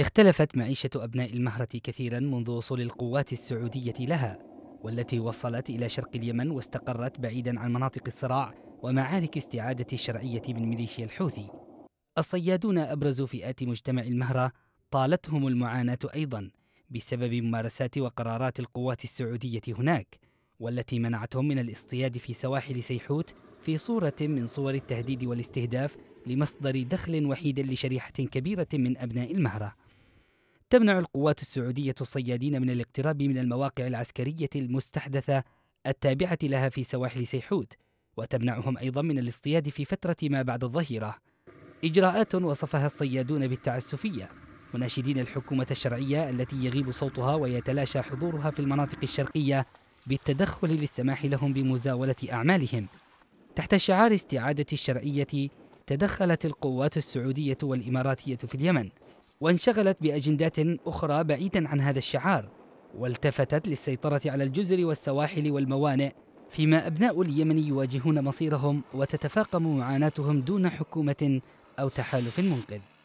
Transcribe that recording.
اختلفت معيشة أبناء المهرة كثيرا منذ وصول القوات السعودية لها والتي وصلت إلى شرق اليمن واستقرت بعيدا عن مناطق الصراع ومعارك استعادة الشرعية من ميليشيا الحوثي الصيادون أبرز فئات مجتمع المهرة طالتهم المعاناة أيضا بسبب ممارسات وقرارات القوات السعودية هناك والتي منعتهم من الاصطياد في سواحل سيحوت في صورة من صور التهديد والاستهداف لمصدر دخل وحيد لشريحة كبيرة من أبناء المهرة تمنع القوات السعودية الصيادين من الاقتراب من المواقع العسكرية المستحدثة التابعة لها في سواحل سيحود وتمنعهم أيضا من الاصطياد في فترة ما بعد الظهيرة إجراءات وصفها الصيادون بالتعسفية مناشدين الحكومة الشرعية التي يغيب صوتها ويتلاشى حضورها في المناطق الشرقية بالتدخل للسماح لهم بمزاولة أعمالهم تحت شعار استعادة الشرعية تدخلت القوات السعودية والإماراتية في اليمن وانشغلت باجندات اخرى بعيدا عن هذا الشعار والتفتت للسيطره على الجزر والسواحل والموانئ فيما ابناء اليمن يواجهون مصيرهم وتتفاقم معاناتهم دون حكومه او تحالف منقذ